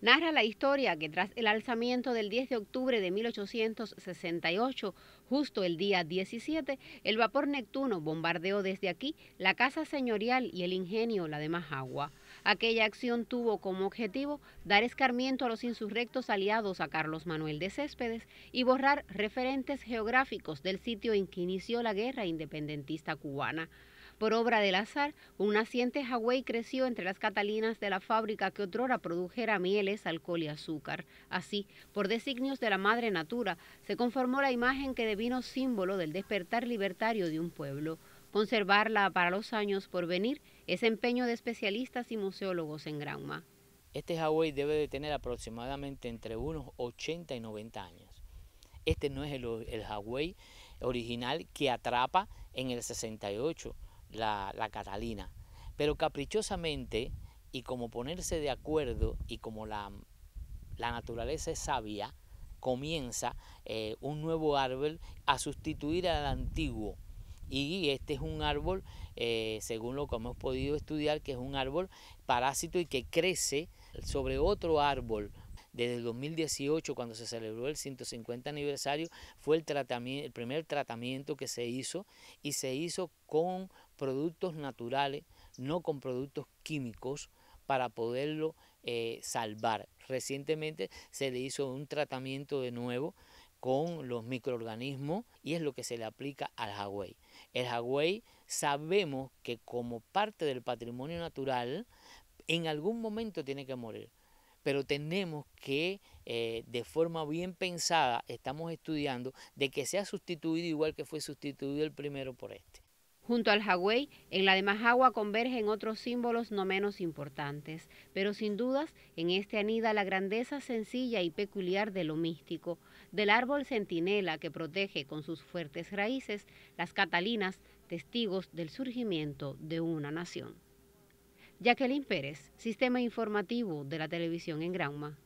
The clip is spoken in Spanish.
narra la historia que tras el alzamiento del 10 de octubre de 1868, justo el día 17, el vapor Neptuno bombardeó desde aquí la casa señorial y el ingenio, la de Majagua. Aquella acción tuvo como objetivo dar escarmiento a los insurrectos aliados a Carlos Manuel de Céspedes y borrar referentes geográficos del sitio en que inició la guerra independentista cubana. Por obra del azar, un naciente Hawái creció entre las catalinas de la fábrica que otrora produjera mieles, alcohol y azúcar. Así, por designios de la madre natura, se conformó la imagen que devino símbolo del despertar libertario de un pueblo. Conservarla para los años por venir es empeño de especialistas y museólogos en Granma. Este Hawái debe de tener aproximadamente entre unos 80 y 90 años. Este no es el, el original que atrapa en el 68 la, Catalina. Pero caprichosamente, y como ponerse de acuerdo, y como la, la naturaleza es sabia, comienza eh, un nuevo árbol a sustituir al antiguo. Y este es un árbol, eh, según lo que hemos podido estudiar, que es un árbol parásito y que crece sobre otro árbol desde el 2018, cuando se celebró el 150 aniversario, fue el, tratamiento, el primer tratamiento que se hizo y se hizo con productos naturales, no con productos químicos, para poderlo eh, salvar. Recientemente se le hizo un tratamiento de nuevo con los microorganismos y es lo que se le aplica al jagüey. El jagüey sabemos que como parte del patrimonio natural en algún momento tiene que morir pero tenemos que eh, de forma bien pensada, estamos estudiando, de que sea sustituido igual que fue sustituido el primero por este. Junto al Hawái, en la de Majagua convergen otros símbolos no menos importantes, pero sin dudas en este anida la grandeza sencilla y peculiar de lo místico, del árbol centinela que protege con sus fuertes raíces las catalinas, testigos del surgimiento de una nación. Jacqueline Pérez, Sistema Informativo de la Televisión en Granma.